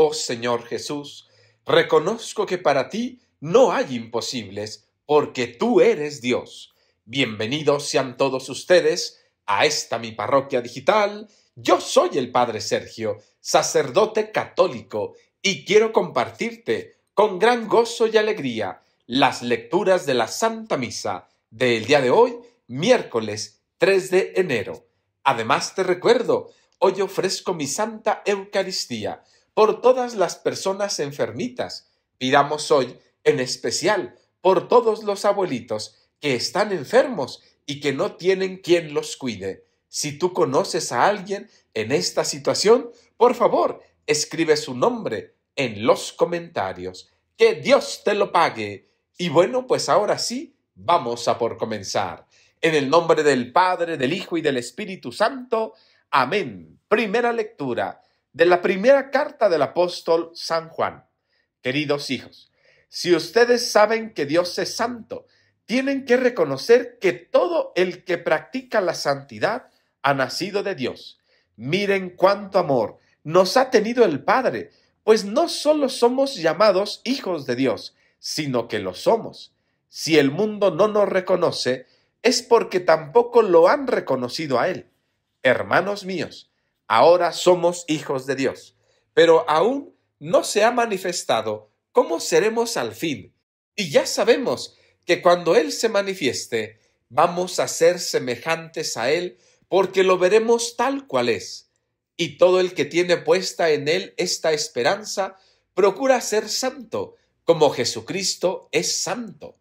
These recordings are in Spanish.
Oh Señor Jesús, reconozco que para ti no hay imposibles, porque tú eres Dios. Bienvenidos sean todos ustedes a esta mi parroquia digital. Yo soy el Padre Sergio, sacerdote católico, y quiero compartirte con gran gozo y alegría las lecturas de la Santa Misa del día de hoy, miércoles 3 de enero. Además te recuerdo, hoy ofrezco mi Santa Eucaristía, por todas las personas enfermitas. Pidamos hoy, en especial, por todos los abuelitos que están enfermos y que no tienen quien los cuide. Si tú conoces a alguien en esta situación, por favor, escribe su nombre en los comentarios. Que Dios te lo pague. Y bueno, pues ahora sí, vamos a por comenzar. En el nombre del Padre, del Hijo y del Espíritu Santo. Amén. Primera lectura de la primera carta del apóstol San Juan. Queridos hijos, si ustedes saben que Dios es santo, tienen que reconocer que todo el que practica la santidad ha nacido de Dios. Miren cuánto amor nos ha tenido el Padre, pues no solo somos llamados hijos de Dios, sino que lo somos. Si el mundo no nos reconoce, es porque tampoco lo han reconocido a Él. Hermanos míos, ahora somos hijos de Dios, pero aún no se ha manifestado cómo seremos al fin. Y ya sabemos que cuando Él se manifieste, vamos a ser semejantes a Él, porque lo veremos tal cual es. Y todo el que tiene puesta en Él esta esperanza, procura ser santo, como Jesucristo es santo.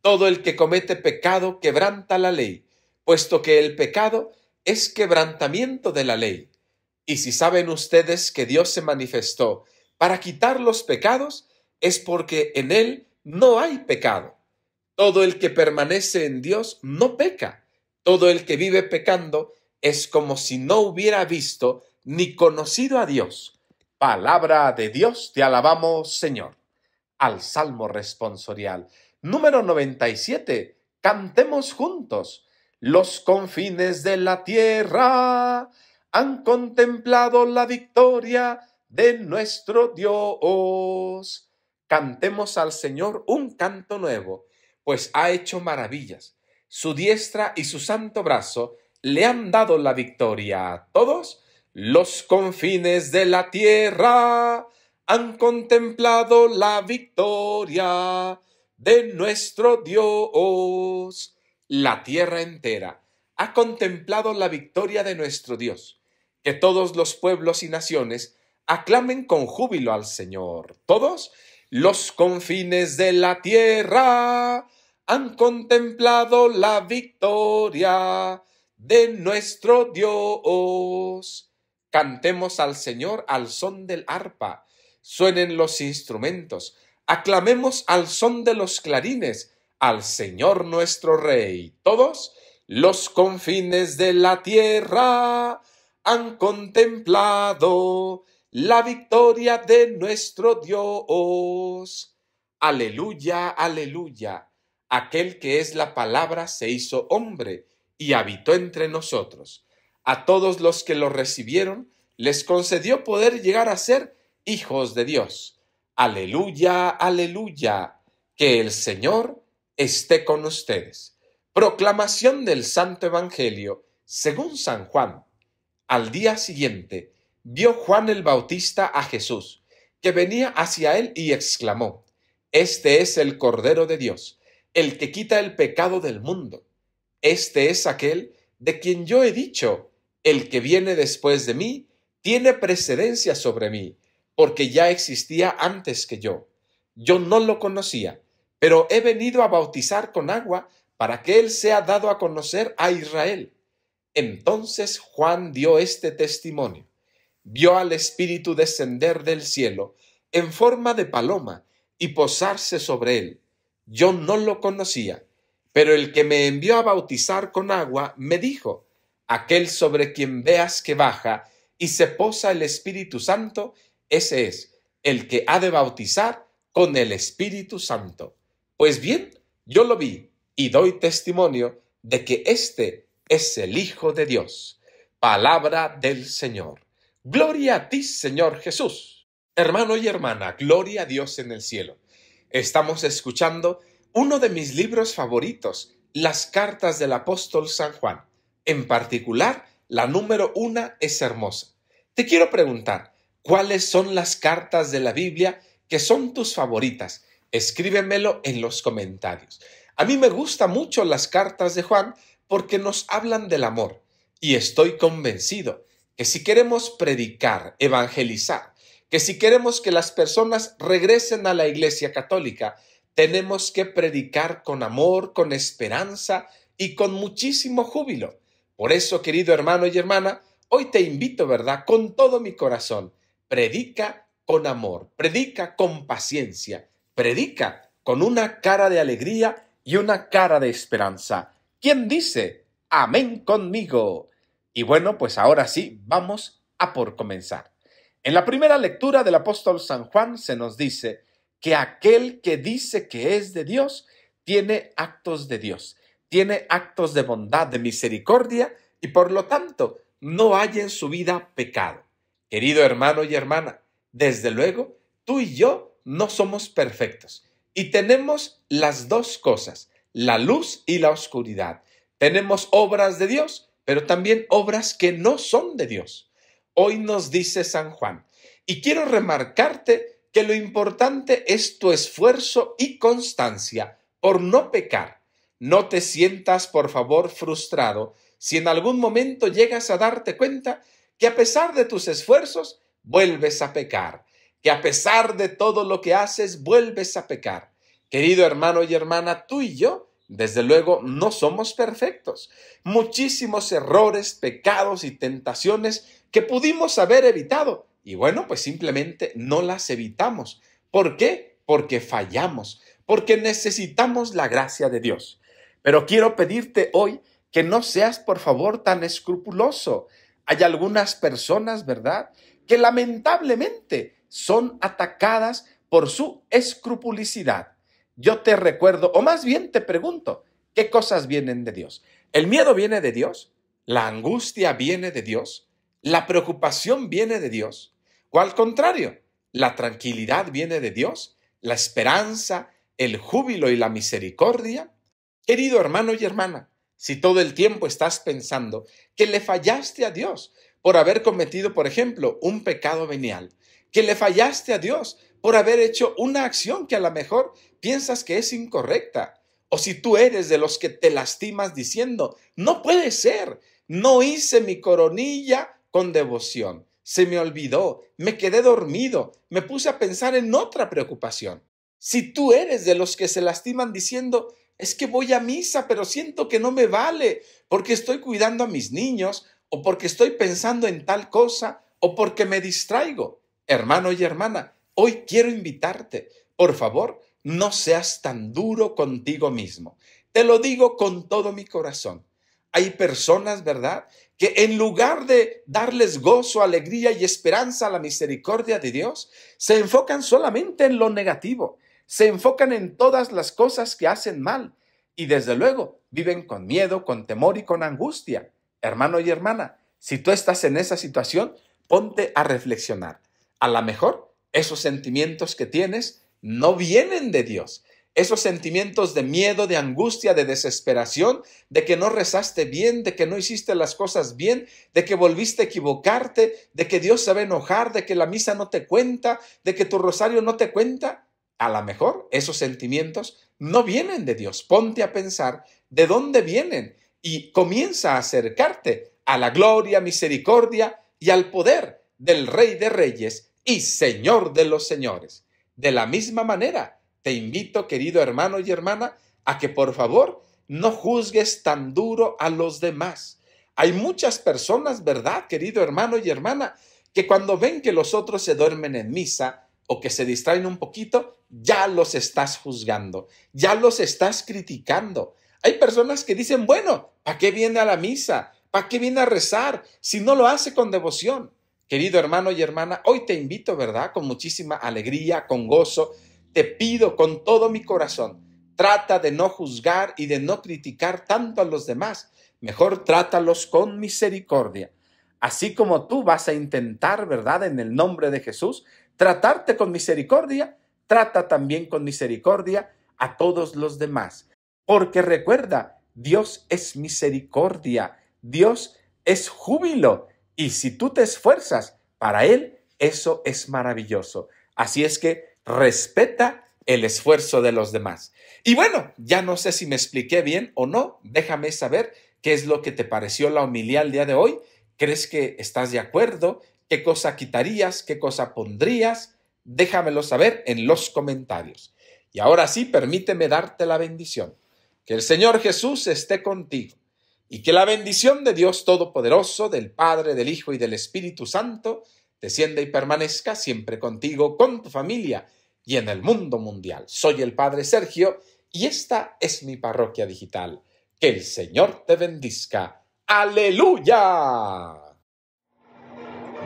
Todo el que comete pecado quebranta la ley, puesto que el pecado es quebrantamiento de la ley. Y si saben ustedes que Dios se manifestó para quitar los pecados, es porque en Él no hay pecado. Todo el que permanece en Dios no peca. Todo el que vive pecando es como si no hubiera visto ni conocido a Dios. Palabra de Dios, te alabamos, Señor. Al Salmo responsorial. Número 97. Cantemos juntos. Los confines de la tierra han contemplado la victoria de nuestro Dios. Cantemos al Señor un canto nuevo, pues ha hecho maravillas. Su diestra y su santo brazo le han dado la victoria a todos los confines de la tierra. Han contemplado la victoria de nuestro Dios. La tierra entera ha contemplado la victoria de nuestro Dios que todos los pueblos y naciones aclamen con júbilo al Señor. Todos los confines de la tierra han contemplado la victoria de nuestro Dios. Cantemos al Señor al son del arpa, suenen los instrumentos, aclamemos al son de los clarines, al Señor nuestro Rey. Todos los confines de la tierra han contemplado la victoria de nuestro Dios. Aleluya, aleluya. Aquel que es la palabra se hizo hombre y habitó entre nosotros. A todos los que lo recibieron les concedió poder llegar a ser hijos de Dios. Aleluya, aleluya. Que el Señor esté con ustedes. Proclamación del Santo Evangelio según San Juan al día siguiente vio Juan el Bautista a Jesús, que venía hacia él y exclamó, Este es el Cordero de Dios, el que quita el pecado del mundo. Este es aquel de quien yo he dicho, el que viene después de mí, tiene precedencia sobre mí, porque ya existía antes que yo. Yo no lo conocía, pero he venido a bautizar con agua para que él sea dado a conocer a Israel. Entonces Juan dio este testimonio. Vio al Espíritu descender del cielo en forma de paloma y posarse sobre él. Yo no lo conocía, pero el que me envió a bautizar con agua me dijo, aquel sobre quien veas que baja y se posa el Espíritu Santo, ese es el que ha de bautizar con el Espíritu Santo. Pues bien, yo lo vi y doy testimonio de que éste es el Hijo de Dios. Palabra del Señor. Gloria a ti, Señor Jesús. Hermano y hermana, gloria a Dios en el cielo. Estamos escuchando uno de mis libros favoritos, las cartas del apóstol San Juan. En particular, la número una es hermosa. Te quiero preguntar, ¿cuáles son las cartas de la Biblia que son tus favoritas? Escríbemelo en los comentarios. A mí me gustan mucho las cartas de Juan porque nos hablan del amor y estoy convencido que si queremos predicar, evangelizar, que si queremos que las personas regresen a la Iglesia Católica, tenemos que predicar con amor, con esperanza y con muchísimo júbilo. Por eso, querido hermano y hermana, hoy te invito, ¿verdad? Con todo mi corazón, predica con amor, predica con paciencia, predica con una cara de alegría y una cara de esperanza. ¿Quién dice? Amén conmigo. Y bueno, pues ahora sí, vamos a por comenzar. En la primera lectura del apóstol San Juan se nos dice que aquel que dice que es de Dios tiene actos de Dios, tiene actos de bondad, de misericordia y por lo tanto no hay en su vida pecado. Querido hermano y hermana, desde luego, tú y yo no somos perfectos y tenemos las dos cosas, la luz y la oscuridad. Tenemos obras de Dios, pero también obras que no son de Dios. Hoy nos dice San Juan, y quiero remarcarte que lo importante es tu esfuerzo y constancia por no pecar. No te sientas, por favor, frustrado si en algún momento llegas a darte cuenta que a pesar de tus esfuerzos, vuelves a pecar, que a pesar de todo lo que haces, vuelves a pecar. Querido hermano y hermana, tú y yo, desde luego, no somos perfectos. Muchísimos errores, pecados y tentaciones que pudimos haber evitado. Y bueno, pues simplemente no las evitamos. ¿Por qué? Porque fallamos, porque necesitamos la gracia de Dios. Pero quiero pedirte hoy que no seas, por favor, tan escrupuloso. Hay algunas personas, ¿verdad?, que lamentablemente son atacadas por su escrupulosidad yo te recuerdo, o más bien te pregunto, ¿qué cosas vienen de Dios? ¿El miedo viene de Dios? ¿La angustia viene de Dios? ¿La preocupación viene de Dios? ¿O al contrario, la tranquilidad viene de Dios? ¿La esperanza, el júbilo y la misericordia? Querido hermano y hermana, si todo el tiempo estás pensando que le fallaste a Dios por haber cometido, por ejemplo, un pecado venial, que le fallaste a Dios por haber hecho una acción que a lo mejor piensas que es incorrecta. O si tú eres de los que te lastimas diciendo, no puede ser, no hice mi coronilla con devoción, se me olvidó, me quedé dormido, me puse a pensar en otra preocupación. Si tú eres de los que se lastiman diciendo, es que voy a misa, pero siento que no me vale, porque estoy cuidando a mis niños, o porque estoy pensando en tal cosa, o porque me distraigo. Hermano y hermana, hoy quiero invitarte, por favor, no seas tan duro contigo mismo. Te lo digo con todo mi corazón. Hay personas, ¿verdad?, que en lugar de darles gozo, alegría y esperanza a la misericordia de Dios, se enfocan solamente en lo negativo, se enfocan en todas las cosas que hacen mal y desde luego viven con miedo, con temor y con angustia. Hermano y hermana, si tú estás en esa situación, ponte a reflexionar a lo mejor esos sentimientos que tienes no vienen de Dios. Esos sentimientos de miedo, de angustia, de desesperación, de que no rezaste bien, de que no hiciste las cosas bien, de que volviste a equivocarte, de que Dios se va a enojar, de que la misa no te cuenta, de que tu rosario no te cuenta. A lo mejor esos sentimientos no vienen de Dios. Ponte a pensar de dónde vienen y comienza a acercarte a la gloria, misericordia y al poder del Rey de Reyes y Señor de los señores. De la misma manera, te invito, querido hermano y hermana, a que por favor no juzgues tan duro a los demás. Hay muchas personas, ¿verdad, querido hermano y hermana? que cuando ven que los otros se duermen en misa o que se distraen un poquito, ya los estás juzgando, ya los estás criticando. Hay personas que dicen, bueno, ¿para qué viene a la misa? ¿Para qué viene a rezar si no lo hace con devoción? Querido hermano y hermana, hoy te invito, ¿verdad? Con muchísima alegría, con gozo, te pido con todo mi corazón, trata de no juzgar y de no criticar tanto a los demás, mejor trátalos con misericordia. Así como tú vas a intentar, ¿verdad? En el nombre de Jesús, tratarte con misericordia, trata también con misericordia a todos los demás. Porque recuerda, Dios es misericordia, Dios es júbilo, y si tú te esfuerzas para Él, eso es maravilloso. Así es que respeta el esfuerzo de los demás. Y bueno, ya no sé si me expliqué bien o no, déjame saber qué es lo que te pareció la homilía el día de hoy. ¿Crees que estás de acuerdo? ¿Qué cosa quitarías? ¿Qué cosa pondrías? Déjamelo saber en los comentarios. Y ahora sí, permíteme darte la bendición. Que el Señor Jesús esté contigo y que la bendición de Dios Todopoderoso, del Padre, del Hijo y del Espíritu Santo, descienda y permanezca siempre contigo, con tu familia y en el mundo mundial. Soy el Padre Sergio y esta es mi parroquia digital. Que el Señor te bendizca! Aleluya.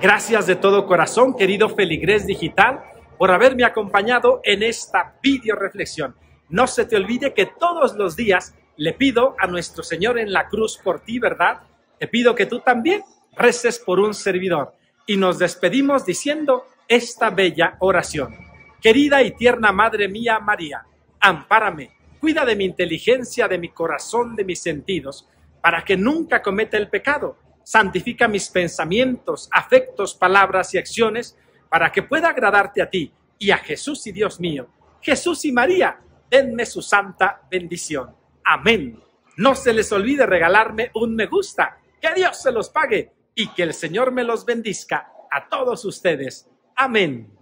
Gracias de todo corazón, querido Feligres Digital, por haberme acompañado en esta video reflexión. No se te olvide que todos los días le pido a nuestro Señor en la cruz por ti, ¿verdad? Te pido que tú también reces por un servidor. Y nos despedimos diciendo esta bella oración. Querida y tierna Madre mía María, ampárame, cuida de mi inteligencia, de mi corazón, de mis sentidos, para que nunca cometa el pecado. Santifica mis pensamientos, afectos, palabras y acciones, para que pueda agradarte a ti y a Jesús y Dios mío. Jesús y María, denme su santa bendición. Amén. No se les olvide regalarme un me gusta. Que Dios se los pague y que el Señor me los bendiga a todos ustedes. Amén.